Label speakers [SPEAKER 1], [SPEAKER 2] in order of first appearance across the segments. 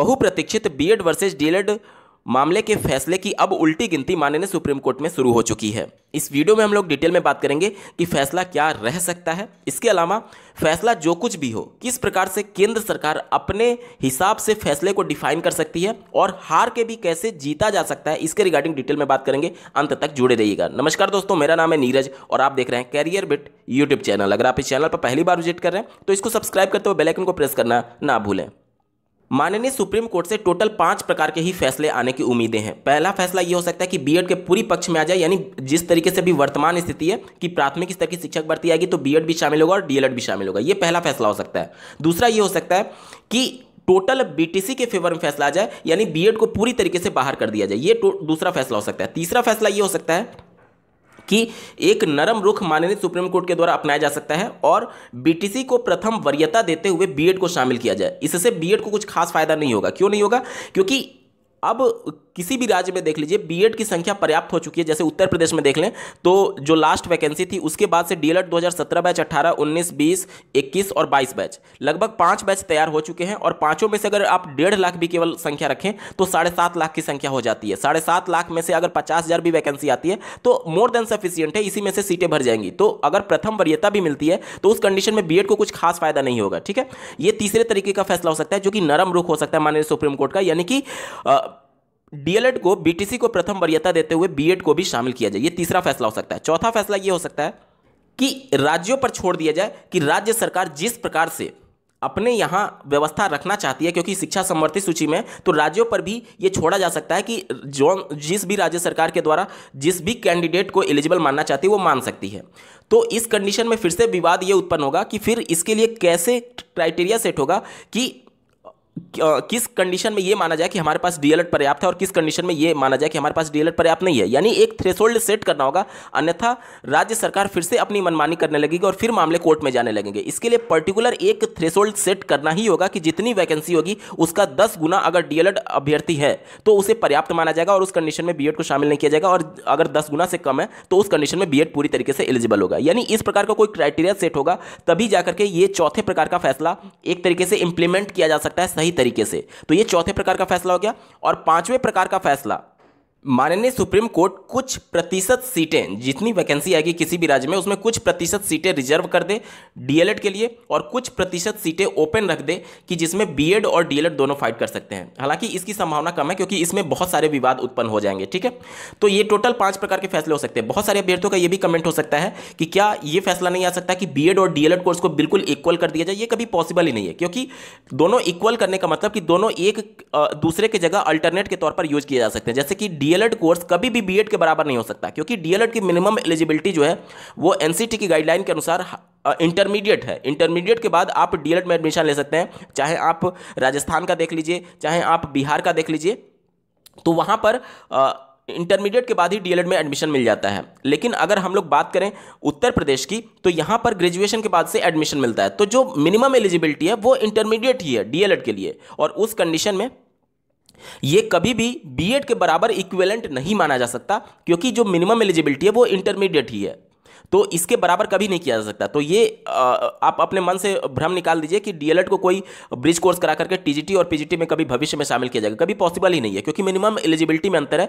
[SPEAKER 1] बहुप्रतीक्षित BEd versus DElEd मामले के फैसले की अब उल्टी गिनती मानने सुप्रीम कोर्ट में शुरू हो चुकी है इस वीडियो में हम लोग डिटेल में बात करेंगे कि फैसला क्या रह सकता है इसके अलावा फैसला जो कुछ भी हो किस प्रकार से केंद्र सरकार अपने हिसाब से फैसले को डिफाइन कर सकती है और हार के भी कैसे जीता जा सकता है इसके रिगार्डिंग डिटेल में बात करेंगे अंत तक जुड़े रहिएगा नमस्कार दोस्तों मेरा नाम है नीरज और आप देख रहे हैं कैरियर बिट यूट्यूब चैनल अगर आप इस चैनल पर पहली बार विजिट कर रहे हैं तो इसको सब्सक्राइब करते हुए बेलाइकन को प्रेस करना ना भूलें माननीय सुप्रीम कोर्ट से टोटल पांच प्रकार के ही फैसले आने की उम्मीदें हैं पहला फैसला यह हो सकता है कि बीएड के पूरी पक्ष में आ जाए यानी जिस तरीके से भी वर्तमान स्थिति है कि प्राथमिक स्तर की शिक्षक भर्ती आएगी तो बीएड भी शामिल होगा और डीएलएड भी शामिल होगा ये पहला फैसला हो सकता है दूसरा ये हो सकता है कि टोटल बीटीसी के फेवर में फैसला आ जाए यानी बीएड को पूरी तरीके से बाहर कर दिया जाए ये दूसरा फैसला हो सकता है तीसरा फैसला ये हो सकता है कि एक नरम रुख माननीय सुप्रीम कोर्ट के द्वारा अपनाया जा सकता है और बीटीसी को प्रथम वरीयता देते हुए बीएड को शामिल किया जाए इससे बीएड को कुछ खास फायदा नहीं होगा क्यों नहीं होगा क्योंकि अब किसी भी राज्य में देख लीजिए बीएड की संख्या पर्याप्त हो चुकी है जैसे उत्तर प्रदेश में देख लें तो जो लास्ट वैकेंसी थी उसके बाद से डीएलएड 2017 बैच 18, 19, 20, 21 और 22 बैच लगभग पांच बैच तैयार हो चुके हैं और पांचों में से अगर आप डेढ़ लाख भी केवल संख्या रखें तो साढ़े सात लाख की संख्या हो जाती है साढ़े सात लाख में से अगर पचास हज़ार भी वैकेंसी आती है तो मोर देन सफिशियंट है इसी में से सीटें भर जाएंगी तो अगर प्रथम वरीयता भी मिलती है तो उस कंडीशन में बी को कुछ खास फायदा नहीं होगा ठीक है ये तीसरे तरीके का फैसला हो सकता है जो कि नरम रुख हो सकता है माननीय सुप्रीम कोर्ट का यानी कि डीएलएड को बीटीसी को प्रथम वरीयता देते हुए बीएड को भी शामिल किया जाए ये तीसरा फैसला हो सकता है चौथा फैसला ये हो सकता है कि राज्यों पर छोड़ दिया जाए कि राज्य सरकार जिस प्रकार से अपने यहाँ व्यवस्था रखना चाहती है क्योंकि शिक्षा समवर्ती सूची में तो राज्यों पर भी ये छोड़ा जा सकता है कि जो जिस भी राज्य सरकार के द्वारा जिस भी कैंडिडेट को एलिजिबल मानना चाहती है वो मान सकती है तो इस कंडीशन में फिर से विवाद ये उत्पन्न होगा कि फिर इसके लिए कैसे क्राइटेरिया सेट होगा कि किस कंडीशन में ये माना जाए कि हमारे पास डीएलएड पर्याप्त है और किस कंडीशन में ये माना जाए कि हमारे पास डीएलएड पर्याप्त नहीं है यानी एक थ्रेशोल्ड सेट करना होगा अन्यथा राज्य सरकार फिर से अपनी मनमानी करने लगेगी और फिर मामले कोर्ट में जाने लगेंगे इसके लिए पर्टिकुलर एक थ्रेशोल्ड सेट करना ही होगा कि जितनी वैकेंसी होगी उसका दस गुना अगर डीएलएड अभ्यर्थी है तो उसे पर्याप्त माना जाएगा और उस कंडीशन में बीएड को शामिल नहीं किया जाएगा और अगर दस गुना से कम है तो उस कंडीशन में बीएड पूरी तरीके से एलिजिबल होगा यानी इस प्रकार का कोई क्राइटेरिया सेट होगा तभी जाकर के ये चौथे प्रकार का फैसला एक तरीके से इंप्लीमेंट किया जा सकता है सही तरीके से तो ये चौथे प्रकार का फैसला हो गया और पांचवें प्रकार का फैसला माननीय सुप्रीम कोर्ट कुछ प्रतिशत सीटें जितनी वैकेंसी आएगी किसी भी राज्य में उसमें कुछ प्रतिशत सीटें रिजर्व कर दे डीएलएड के लिए और कुछ प्रतिशत सीटें ओपन रख दे कि जिसमें बीएड और डीएलएड दोनों फाइट कर सकते हैं हालांकि इसकी संभावना कम है क्योंकि इसमें बहुत सारे विवाद उत्पन्न हो जाएंगे ठीक है तो ये टोटल पाँच प्रकार के फैसले हो सकते हैं बहुत सारे अभ्यर्थियों का ये भी कमेंट हो सकता है कि क्या ये फैसला नहीं आ सकता कि बी और डीएलएड कोर्स को बिल्कुल इक्वल कर दिया जाए ये कभी पॉसिबल ही नहीं है क्योंकि दोनों इक्वल करने का मतलब कि दोनों एक दूसरे की जगह अल्टरनेट के तौर पर यूज किए जा सकते हैं जैसे कि डी डीएलएड कोर्स कभी भी बीएड के बराबर नहीं हो सकता क्योंकि डीएलएड की मिनिमम एलिजिबिलिटी जो है वो एनसीटी की गाइडलाइन के अनुसार इंटरमीडिएट है इंटरमीडिएट के बाद आप डीएलएड में एडमिशन ले सकते हैं चाहे आप राजस्थान का देख लीजिए चाहे आप बिहार का देख लीजिए तो वहाँ पर इंटरमीडिएट के बाद ही डीएलएड में एडमिशन मिल जाता है लेकिन अगर हम लोग बात करें उत्तर प्रदेश की तो यहाँ पर ग्रेजुएशन के बाद से एडमिशन मिलता है तो जो मिनिमम एलिजिबिलिटी है वो इंटरमीडिएट ही है डीएलएड के लिए और उस कंडीशन में ये कभी भी बीएड के बराबर इक्वेलेंट नहीं माना जा सकता क्योंकि जो मिनिमम एलिजिबिलिटी है वो इंटरमीडिएट ही है तो इसके बराबर कभी नहीं किया जा सकता तो ये आप अपने मन से भ्रम निकाल दीजिए कि डीएलएड e को कोई ब्रिज कोर्स करा करके टीजीटी और पीजीटी में कभी भविष्य में शामिल किया जाएगा कभी पॉसिबल ही नहीं है क्योंकि मिनिमम एलिजिबिलिटी में अंतर है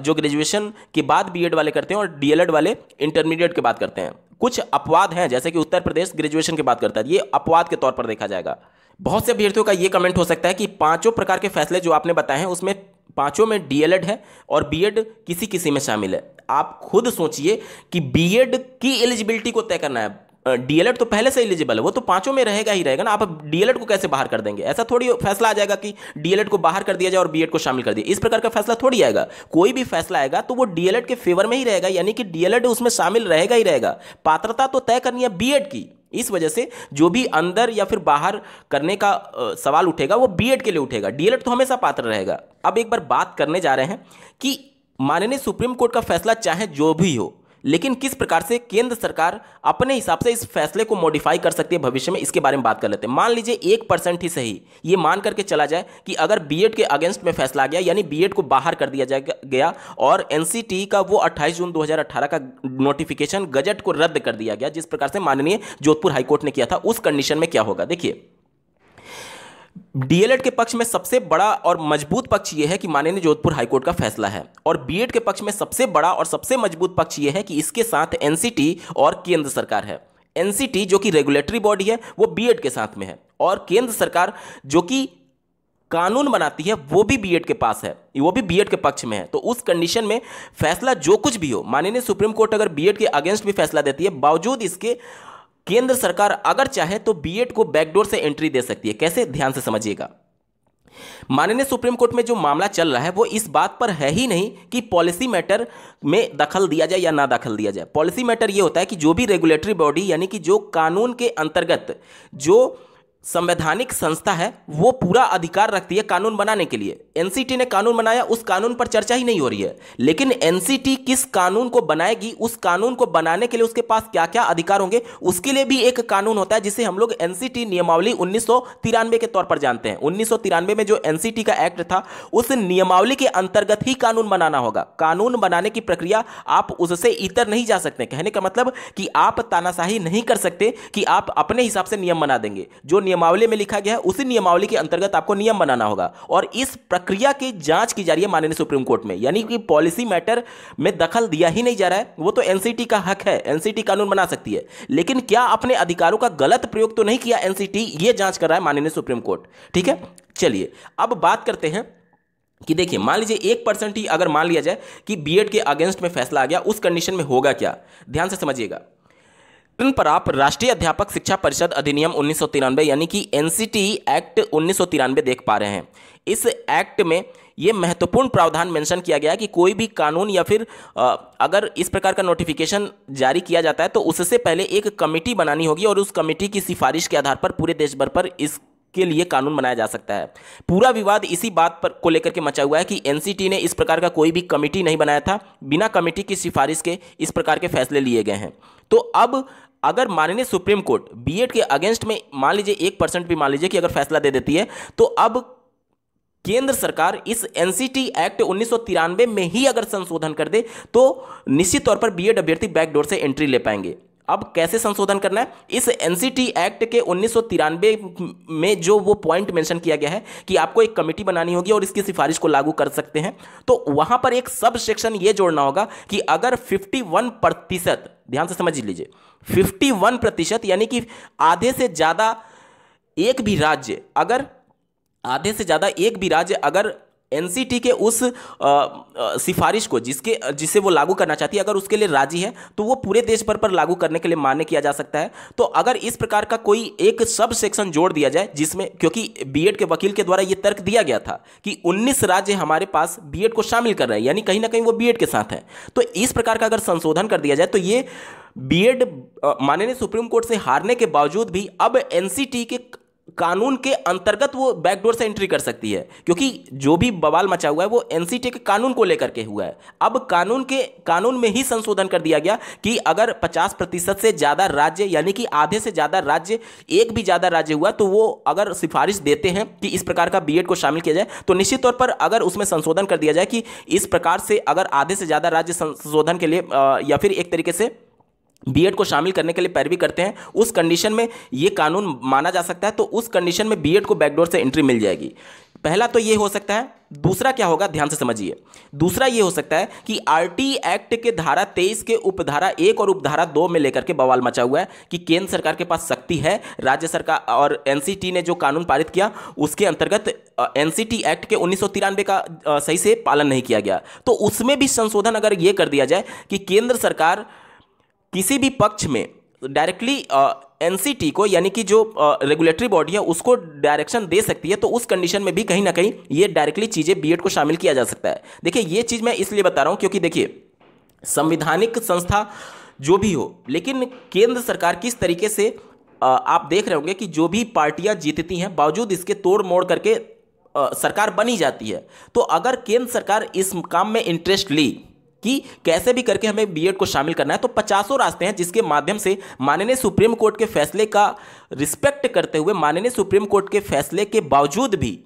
[SPEAKER 1] जो ग्रेजुएशन के बाद बीएड वाले करते हैं और डीएलएड e वाले इंटरमीडिएट की बात करते हैं कुछ अपवाद हैं जैसे कि उत्तर प्रदेश ग्रेजुएशन की बात करता है ये अपवाद के तौर पर देखा जाएगा बहुत से अभ्यर्थियों का ये कमेंट हो सकता है कि पांचों प्रकार के फैसले जो आपने बताए हैं उसमें पांचों में डीएलएड है और बीएड किसी किसी में शामिल है आप खुद सोचिए कि बीएड की एलिजिबिलिटी को तय करना है डीएलएड तो पहले से एलिजिबल है वो तो पांचों में रहेगा ही रहेगा ना आप डीएलएड को कैसे बाहर कर देंगे ऐसा थोड़ी फैसला आ जाएगा कि डीएलएड को बाहर कर दिया जाए और बीएड को शामिल कर दिया इस प्रकार का फैसला थोड़ी आएगा कोई भी फैसला आएगा तो वो डीएलएड के फेवर में ही रहेगा यानी कि डीएलएड उसमें शामिल रहेगा ही रहेगा पात्रता तो तय करनी है बीएड की इस वजह से जो भी अंदर या फिर बाहर करने का सवाल उठेगा वो बीएड के लिए उठेगा डीएलएड तो हमेशा पात्र रहेगा अब एक बार बात करने जा रहे हैं कि माननीय सुप्रीम कोर्ट का फैसला चाहे जो भी हो लेकिन किस प्रकार से केंद्र सरकार अपने हिसाब से इस फैसले को मॉडिफाई कर सकती है भविष्य में इसके बारे में बात कर लेते हैं मान लीजिए एक परसेंट ही सही ये मान करके चला जाए कि अगर बीएड के अगेंस्ट में फैसला आ गया यानी बीएड को बाहर कर दिया जाए गया और एनसीटी e का वो 28 जून 2018 का नोटिफिकेशन गजट को रद्द कर दिया गया जिस प्रकार से माननीय जोधपुर हाईकोर्ट ने किया था उस कंडीशन में क्या होगा देखिए डीएलएड के पक्ष में सबसे बड़ा और मजबूत पक्ष यह है कि माननीय जोधपुर हाईकोर्ट का फैसला है और बीएड के पक्ष में सबसे बड़ा और सबसे मजबूत पक्ष यह है कि इसके साथ एनसीटी और केंद्र सरकार है एनसीटी जो कि रेगुलेटरी बॉडी है वो बीएड के साथ में है और केंद्र सरकार जो कि कानून बनाती है वो भी बीएड के पास है वो भी बीएड के पक्ष में है तो उस कंडीशन में फैसला जो कुछ भी हो माननीय सुप्रीम कोर्ट अगर बीएड के अगेंस्ट भी फैसला देती है बावजूद इसके केंद्र सरकार अगर चाहे तो बीएड को बैकडोर से एंट्री दे सकती है कैसे ध्यान से समझिएगा माननीय सुप्रीम कोर्ट में जो मामला चल रहा है वो इस बात पर है ही नहीं कि पॉलिसी मैटर में दखल दिया जाए या ना दखल दिया जाए पॉलिसी मैटर ये होता है कि जो भी रेगुलेटरी बॉडी यानी कि जो कानून के अंतर्गत जो संवैधानिक संस्था है वो पूरा अधिकार रखती है कानून बनाने के लिए एनसीटी ने कानून बनाया उस कानून पर चर्चा ही नहीं हो रही है लेकिन एनसीटी किस कानून को बनाएगी उस कानून को बनाने के लिए उसके पास क्या क्या अधिकार होंगे उसके लिए भी एक कानून होता है जिसे हम लोग एनसीटी नियमावली उन्नीस के तौर पर जानते हैं उन्नीस में जो एनसीटी का एक्ट था उस नियमावली के अंतर्गत ही कानून बनाना होगा कानून बनाने की प्रक्रिया आप उससे इतर नहीं जा सकते कहने का मतलब कि आप तानाशाही नहीं कर सकते कि आप अपने हिसाब से नियम बना देंगे जो नियम नियमावली में लिखा गया है उसी नियमावली के अंतर्गत आपको नियम बनाना होगा और इस प्रक्रिया की जांच की जा रही है माननीय सुप्रीम कोर्ट में यानी कि पॉलिसी मैटर में दखल दिया ही नहीं जा रहा है वो तो एनसीटी का हक है एनसीटी कानून बना सकती है लेकिन क्या अपने अधिकारों का गलत प्रयोग तो नहीं किया एनसीटी ये जांच कर रहा है माननीय सुप्रीम कोर्ट ठीक है चलिए अब बात करते हैं कि देखिए मान लीजिए एक परसेंट ही अगर मान लिया जाए कि बीएड के अगेंस्ट में फैसला आ गया उस कंडीशन में होगा क्या ध्यान से समझिएगा इन पर आप राष्ट्रीय अध्यापक शिक्षा परिषद अधिनियम उन्नीस यानी कि एन एक्ट उन्नीस देख पा रहे हैं इस एक्ट में ये महत्वपूर्ण प्रावधान मेंशन किया गया है कि कोई भी कानून या फिर आ, अगर इस प्रकार का नोटिफिकेशन जारी किया जाता है तो उससे पहले एक कमेटी बनानी होगी और उस कमेटी की सिफारिश के आधार पर पूरे देश भर पर इस के लिए कानून बनाया जा सकता है पूरा विवाद इसी बात पर को लेकर के मचा हुआ है कि एनसीटी ने इस प्रकार का कोई भी कमेटी नहीं बनाया था बिना कमेटी की सिफारिश के इस प्रकार के फैसले लिए गए हैं तो अब अगर माननीय सुप्रीम कोर्ट बी के अगेंस्ट में मान लीजिए एक परसेंट भी मान लीजिए कि अगर फैसला दे देती है तो अब केंद्र सरकार इस एनसीटी एक्ट उन्नीस में ही अगर संशोधन कर दे तो निश्चित तौर पर बीएड अभ्यर्थी बैकडोर से एंट्री ले पाएंगे अब कैसे संशोधन करना है इस एनसीटी एक्ट के उन्नीस में जो वो पॉइंट मेंशन किया गया है कि आपको एक कमेटी बनानी होगी और इसकी सिफारिश को लागू कर सकते हैं तो वहां पर एक सब सेक्शन ये जोड़ना होगा कि अगर 51 प्रतिशत ध्यान से समझ लीजिए 51 प्रतिशत यानी कि आधे से ज़्यादा एक भी राज्य अगर आधे से ज़्यादा एक भी राज्य अगर एनसीटी के उस सिफारिश को जिसके जिसे वो लागू करना चाहती है अगर उसके लिए राजी है तो वो पूरे देश भर पर लागू करने के लिए मान्य किया जा सकता है तो अगर इस प्रकार का कोई एक सब सेक्शन जोड़ दिया जाए जिसमें क्योंकि बीएड के वकील के द्वारा ये तर्क दिया गया था कि 19 राज्य हमारे पास बीएड को शामिल कर रहे हैं यानी कहीं ना कहीं वो बीएड के साथ है तो इस प्रकार का अगर संशोधन कर दिया जाए तो ये बीएड माननीय सुप्रीम कोर्ट से हारने के बावजूद भी अब एनसीटी के कानून के अंतर्गत वो बैकडोर से एंट्री कर सकती है क्योंकि जो भी बवाल मचा हुआ है वो एन के कानून को लेकर के हुआ है अब कानून के कानून में ही संशोधन कर दिया गया कि अगर 50 प्रतिशत से ज़्यादा राज्य यानी कि आधे से ज़्यादा राज्य एक भी ज़्यादा राज्य हुआ तो वो अगर सिफारिश देते हैं कि इस प्रकार का बी को शामिल किया जाए तो निश्चित तौर पर अगर उसमें संशोधन कर दिया जाए कि इस प्रकार से अगर आधे से ज़्यादा राज्य संशोधन के लिए या फिर एक तरीके से बीएड को शामिल करने के लिए पैरवी करते हैं उस कंडीशन में ये कानून माना जा सकता है तो उस कंडीशन में बीएड को बैकडोर से एंट्री मिल जाएगी पहला तो ये हो सकता है दूसरा क्या होगा ध्यान से समझिए दूसरा ये हो सकता है कि आरटी एक्ट के धारा तेईस के उपधारा एक और उपधारा दो में लेकर के बवाल मचा हुआ है कि केंद्र सरकार के पास शक्ति है राज्य सरकार और एनसीटी ने जो कानून पारित किया उसके अंतर्गत एनसीटी एक्ट के उन्नीस का सही से पालन नहीं किया गया तो उसमें भी संशोधन अगर ये कर दिया जाए कि केंद्र सरकार किसी भी पक्ष में डायरेक्टली एनसीटी को यानी कि जो रेगुलेटरी बॉडी है उसको डायरेक्शन दे सकती है तो उस कंडीशन में भी कहीं ना कहीं ये डायरेक्टली चीज़ें बीएड को शामिल किया जा सकता है देखिए ये चीज़ मैं इसलिए बता रहा हूँ क्योंकि देखिए संविधानिक संस्था जो भी हो लेकिन केंद्र सरकार किस तरीके से आप देख रहे होंगे कि जो भी पार्टियां जीतती हैं बावजूद इसके तोड़ मोड़ करके सरकार बनी जाती है तो अगर केंद्र सरकार इस काम में इंटरेस्ट ली कि कैसे भी करके हमें बीएड को शामिल करना है तो पचासों रास्ते हैं जिसके माध्यम से माननीय सुप्रीम कोर्ट के फैसले का रिस्पेक्ट करते हुए माननीय सुप्रीम कोर्ट के फैसले के बावजूद भी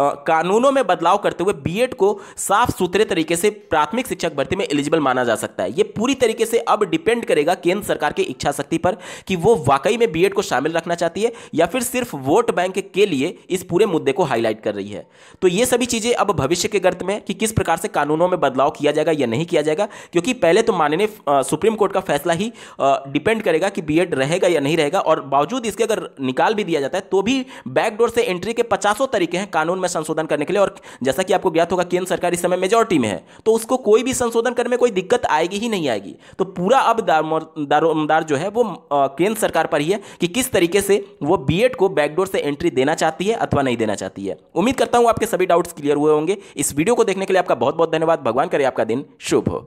[SPEAKER 1] कानूनों में बदलाव करते हुए बीएड को साफ सुथरे तरीके से प्राथमिक शिक्षक भर्ती में एलिजिबल माना जा सकता है ये पूरी तरीके से अब डिपेंड करेगा केंद्र सरकार की इच्छा शक्ति पर कि वो वाकई में बीएड को शामिल रखना चाहती है या फिर सिर्फ वोट बैंक के लिए इस पूरे मुद्दे को हाईलाइट कर रही है तो ये सभी चीज़ें अब भविष्य के गर्त में कि किस प्रकार से कानूनों में बदलाव किया जाएगा या नहीं किया जाएगा क्योंकि पहले तो माननीय सुप्रीम कोर्ट का फैसला ही डिपेंड करेगा कि बी रहेगा या नहीं रहेगा और बावजूद इसके अगर निकाल भी दिया जाता है तो भी बैकडोर से एंट्री के पचासों तरीके हैं कानून में संशोधन करने के लिए और जैसा कि आपको ज्ञात होगा केंद्र सरकार इस समय मेजोरिटी में है तो उसको कोई भी संशोधन करने में कोई दिक्कत आएगी ही नहीं आएगी तो पूरा अब दारोमदार जो है वो केंद्र सरकार पर ही है कि किस तरीके से वो बी को बैकडोर से एंट्री देना चाहती है अथवा नहीं देना चाहती है उम्मीद करता हूँ आपके सभी डाउट्स क्लियर हुए होंगे इस वीडियो को देखने के लिए आपका बहुत बहुत धन्यवाद भगवान करे आपका दिन शुभ हो